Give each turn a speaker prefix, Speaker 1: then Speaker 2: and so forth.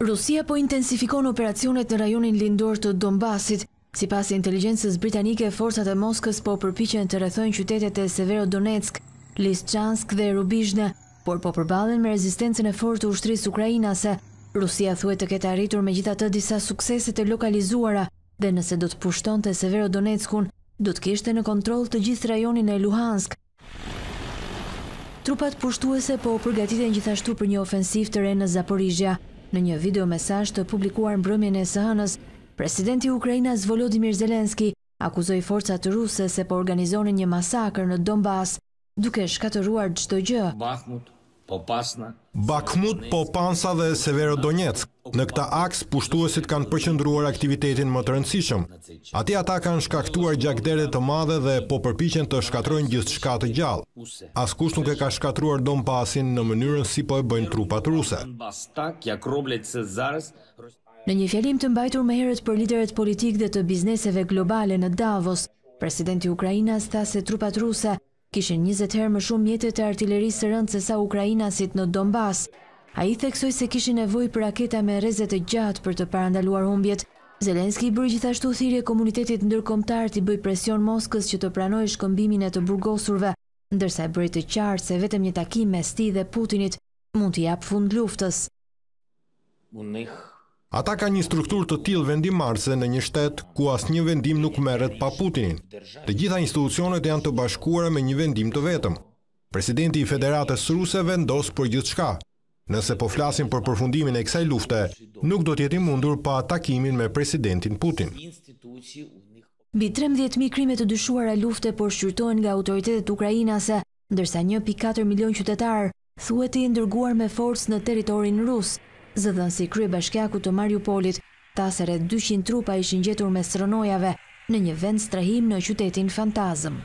Speaker 1: Rusia po intensifikon operacionet në rajonin lindor të Donbasit. Si pas e inteligencës britanike, forësat e Moskës po përpichen të rëthojnë qytetet e Severo Donetsk, Lisçansk dhe Rubishne, por po përbalen me rezistencën e forë të ushtrisë Ukrajinase. Rusia thuet të ketë arritur me gjitha të disa sukseset e lokalizuara, dhe nëse do të pushton të Severo Donetskun, do të kishte në kontrol të gjithë rajonin e Luhansk, Trupat pushtuese po përgatitin gjithashtu për një ofensiv të re në Zaporizhja. Në një video mesaj të publikuar në brëmjën e sëhënës, presidenti Ukrajinas Volodymyr Zelenski akuzoi forcat ruse se po organizonin një masakr në Donbass, duke shkatëruar gjithë të gjë.
Speaker 2: Bakhmut, Popasna dhe Severodonetsk Në këta aks, pushtuesit kanë përqëndruar aktivitetin më të rëndësishëm. Ati ata kanë shkaktuar gjakderet të madhe dhe po përpichen të shkatrojnë gjithë shkatë gjallë. Askus nuk e ka shkatruar don pasin në mënyrën si po e bëjnë trupat ruse.
Speaker 1: Në një fjalim të mbajtur me heret për lideret politik dhe të bizneseve globale në Davos, presidenti Ukrajinas tha se trupat ruse kishin 20 herë më shumë mjetet e artilerisë rëndë se sa Ukrajinasit në Donbas, A i theksoj se kishin nevoj për raketa me rezet e gjatë për të parandaluar humbjet. Zelenski i bërë gjithashtu thirje komunitetit ndërkomtar të i bëj presion Moskës që të pranoj shkëmbimin e të burgosurve, ndërsa i bërë të qartë se vetëm një takim me sti dhe Putinit mund t'i apë fund luftës.
Speaker 2: Ata ka një struktur të tilë vendim marse në një shtetë ku asë një vendim nuk meret pa Putinin. Të gjitha institucionet janë të bashkuara me një vendim të vetëm. Presidenti i Federatës Ruse vendosë për gjithë shka, Nëse po flasim për përfundimin e kësaj lufte, nuk do tjeti mundur pa takimin me presidentin Putin.
Speaker 1: Bi 13.000 krimet të dyshuar e lufte por shqyrtojnë nga autoritetet ukrajinase, ndërsa 1.4 milion qytetarë thuet i ndërguar me forës në teritorin rusë, zëdhën si krye bashkjaku të Mariupolit, tasere 200 trupa ishin gjetur me sërënojave në një vend strahim në qytetin Fantazëm.